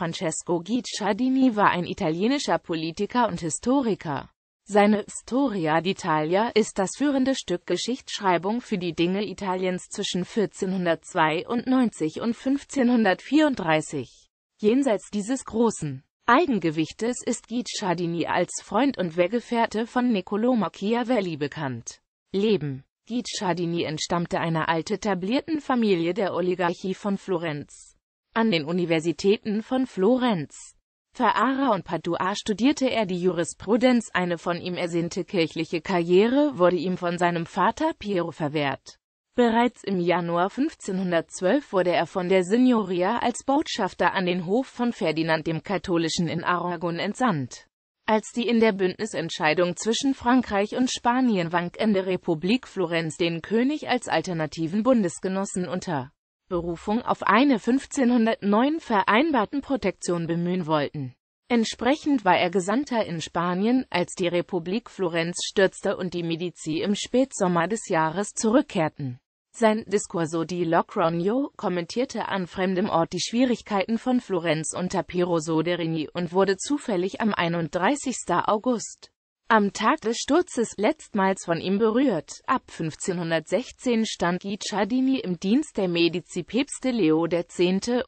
Francesco Guicciardini war ein italienischer Politiker und Historiker. Seine «Storia d'Italia» ist das führende Stück Geschichtsschreibung für die Dinge Italiens zwischen 1492 und 1534. Jenseits dieses großen Eigengewichtes ist Guicciardini als Freund und Weggefährte von Niccolò Machiavelli bekannt. Leben Guicciardini entstammte einer alt etablierten Familie der Oligarchie von Florenz. An den Universitäten von Florenz, Ferrara und Padua studierte er die Jurisprudenz, eine von ihm ersehnte kirchliche Karriere wurde ihm von seinem Vater Piero verwehrt. Bereits im Januar 1512 wurde er von der Signoria als Botschafter an den Hof von Ferdinand dem Katholischen in Aragon entsandt. Als die in der Bündnisentscheidung zwischen Frankreich und Spanien wankende Republik Florenz den König als alternativen Bundesgenossen unter Berufung auf eine 1509 vereinbarten Protektion bemühen wollten. Entsprechend war er Gesandter in Spanien, als die Republik Florenz stürzte und die Medici im Spätsommer des Jahres zurückkehrten. Sein Discorso di Locronio kommentierte an fremdem Ort die Schwierigkeiten von Florenz unter Piero Soderini und wurde zufällig am 31. August am Tag des Sturzes letztmals von ihm berührt. Ab 1516 stand Guicciardini im Dienst der Medici-Päpste Leo X.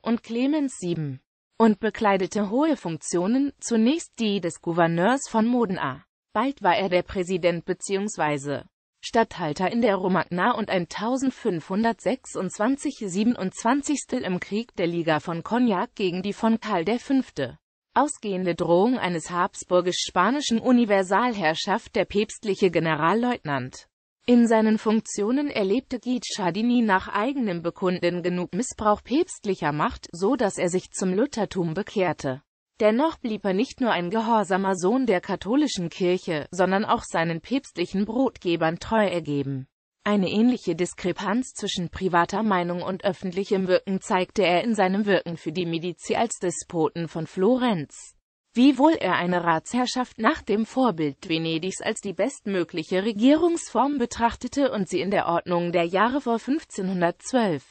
und Clemens VII. und bekleidete hohe Funktionen, zunächst die des Gouverneurs von Modena. Bald war er der Präsident bzw. Statthalter in der Romagna und 1526-27. im Krieg der Liga von Cognac gegen die von Karl V. Ausgehende Drohung eines habsburgisch-spanischen Universalherrschaft der päpstliche Generalleutnant. In seinen Funktionen erlebte Guicciardini nach eigenem Bekunden genug Missbrauch päpstlicher Macht, so dass er sich zum Luthertum bekehrte. Dennoch blieb er nicht nur ein gehorsamer Sohn der katholischen Kirche, sondern auch seinen päpstlichen Brotgebern treu ergeben. Eine ähnliche Diskrepanz zwischen privater Meinung und öffentlichem Wirken zeigte er in seinem Wirken für die Medici als Despoten von Florenz, wiewohl er eine Ratsherrschaft nach dem Vorbild Venedigs als die bestmögliche Regierungsform betrachtete und sie in der Ordnung der Jahre vor 1512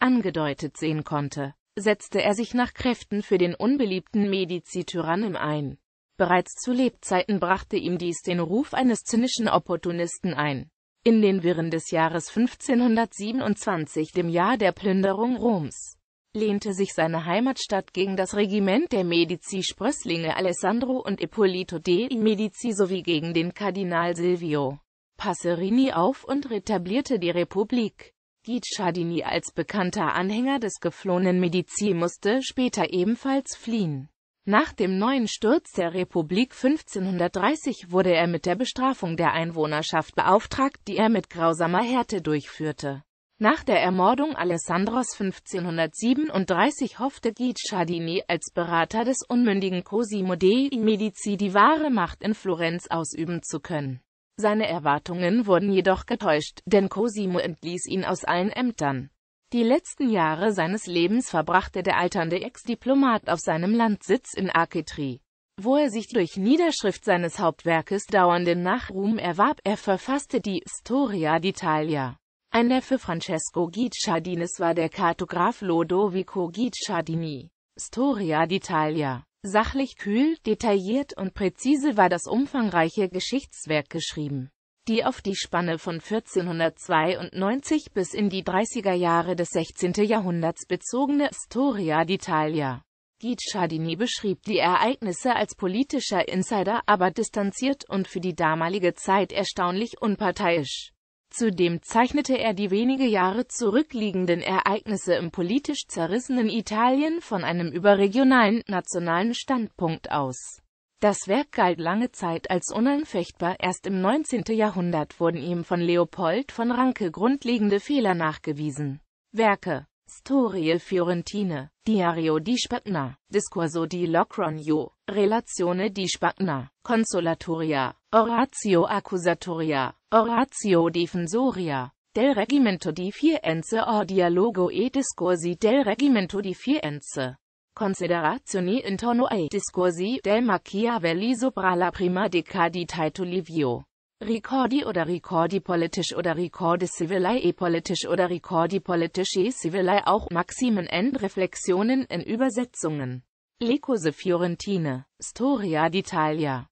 angedeutet sehen konnte, setzte er sich nach Kräften für den unbeliebten Medici-Tyrannen ein. Bereits zu Lebzeiten brachte ihm dies den Ruf eines zynischen Opportunisten ein. In den Wirren des Jahres 1527, dem Jahr der Plünderung Roms, lehnte sich seine Heimatstadt gegen das Regiment der Medici-Sprösslinge Alessandro und Ippolito dei Medici sowie gegen den Kardinal Silvio Passerini auf und retablierte die Republik. Guicciardini als bekannter Anhänger des geflohenen Medici musste später ebenfalls fliehen. Nach dem neuen Sturz der Republik 1530 wurde er mit der Bestrafung der Einwohnerschaft beauftragt, die er mit grausamer Härte durchführte. Nach der Ermordung Alessandros 1537 hoffte Guicciardini als Berater des unmündigen Cosimo dei Medici die wahre Macht in Florenz ausüben zu können. Seine Erwartungen wurden jedoch getäuscht, denn Cosimo entließ ihn aus allen Ämtern. Die letzten Jahre seines Lebens verbrachte der alternde Ex-Diplomat auf seinem Landsitz in Arketri, wo er sich durch Niederschrift seines Hauptwerkes dauernden Nachruhm erwarb. Er verfasste die Storia d'Italia. Ein Neffe Francesco Guicciardines war der Kartograf Lodovico Guicciardini. Storia d'Italia. Sachlich kühl, detailliert und präzise war das umfangreiche Geschichtswerk geschrieben die auf die Spanne von 1492 bis in die 30er Jahre des 16. Jahrhunderts bezogene Storia d'Italia. Guicciardini beschrieb die Ereignisse als politischer Insider, aber distanziert und für die damalige Zeit erstaunlich unparteiisch. Zudem zeichnete er die wenige Jahre zurückliegenden Ereignisse im politisch zerrissenen Italien von einem überregionalen, nationalen Standpunkt aus. Das Werk galt lange Zeit als unanfechtbar, erst im 19. Jahrhundert wurden ihm von Leopold von Ranke grundlegende Fehler nachgewiesen. Werke Storie Fiorentine, Diario di Spagna, Discorso di Locronio, Relazione di Spagna, Consolatoria, Oratio Accusatoria, Oratio Defensoria, del Regimento di Firenze o Dialogo e Discorsi del Regimento di Firenze considerazioni intorno ai discorsi del Machiavelli sopra la prima decca di Tito Livio. Ricordi oder Ricordi politisch oder Ricordi civili e politisch oder Ricordi politische civili auch Maximen and Reflexionen in Übersetzungen. Le Cose Fiorentine, Storia d'Italia